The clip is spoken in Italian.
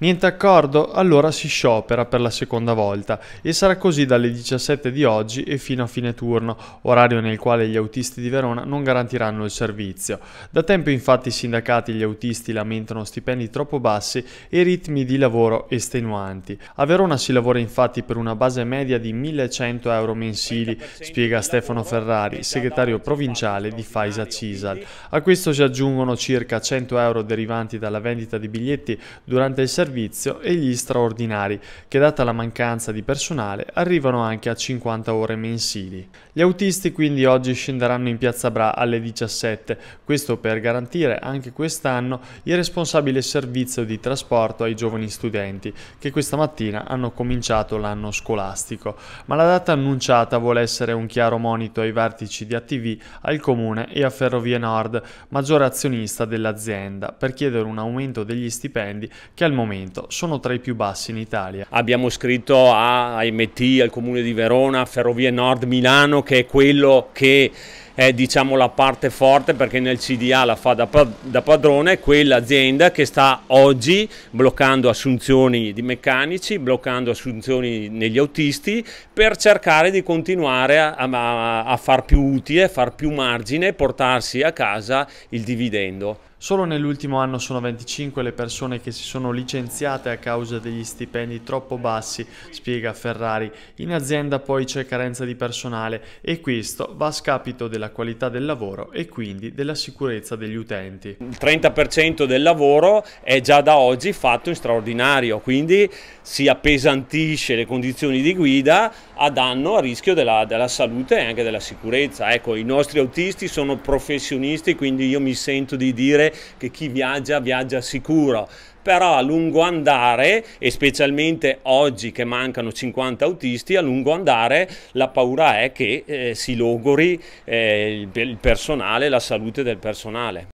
Niente accordo? Allora si sciopera per la seconda volta e sarà così dalle 17 di oggi e fino a fine turno, orario nel quale gli autisti di Verona non garantiranno il servizio. Da tempo infatti i sindacati e gli autisti lamentano stipendi troppo bassi e ritmi di lavoro estenuanti. A Verona si lavora infatti per una base media di 1100 euro mensili, spiega Stefano Ferrari, segretario provinciale di Faisa Cisal. A questo si aggiungono circa 100 euro derivanti dalla vendita di biglietti durante il servizio servizio e gli straordinari, che data la mancanza di personale arrivano anche a 50 ore mensili. Gli autisti quindi oggi scenderanno in piazza Bra alle 17, questo per garantire anche quest'anno il responsabile servizio di trasporto ai giovani studenti, che questa mattina hanno cominciato l'anno scolastico. Ma la data annunciata vuole essere un chiaro monito ai vertici di ATV, al Comune e a Ferrovie Nord, maggiore azionista dell'azienda, per chiedere un aumento degli stipendi che al momento inquinamento sono tra i più bassi in Italia. Abbiamo scritto a MT, al Comune di Verona, Ferrovie Nord Milano, che è quello che è diciamo la parte forte perché nel CDA la fa da, da padrone quell'azienda che sta oggi bloccando assunzioni di meccanici, bloccando assunzioni negli autisti per cercare di continuare a, a, a far più utile, far più margine e portarsi a casa il dividendo. Solo nell'ultimo anno sono 25 le persone che si sono licenziate a causa degli stipendi troppo bassi, spiega Ferrari. In azienda poi c'è carenza di personale e questo va a scapito della della qualità del lavoro e quindi della sicurezza degli utenti. Il 30% del lavoro è già da oggi fatto in straordinario, quindi si appesantisce le condizioni di guida a danno, a rischio della, della salute e anche della sicurezza. Ecco, i nostri autisti sono professionisti, quindi io mi sento di dire che chi viaggia viaggia sicuro però a lungo andare, e specialmente oggi che mancano 50 autisti, a lungo andare la paura è che eh, si logori eh, il, il personale, la salute del personale.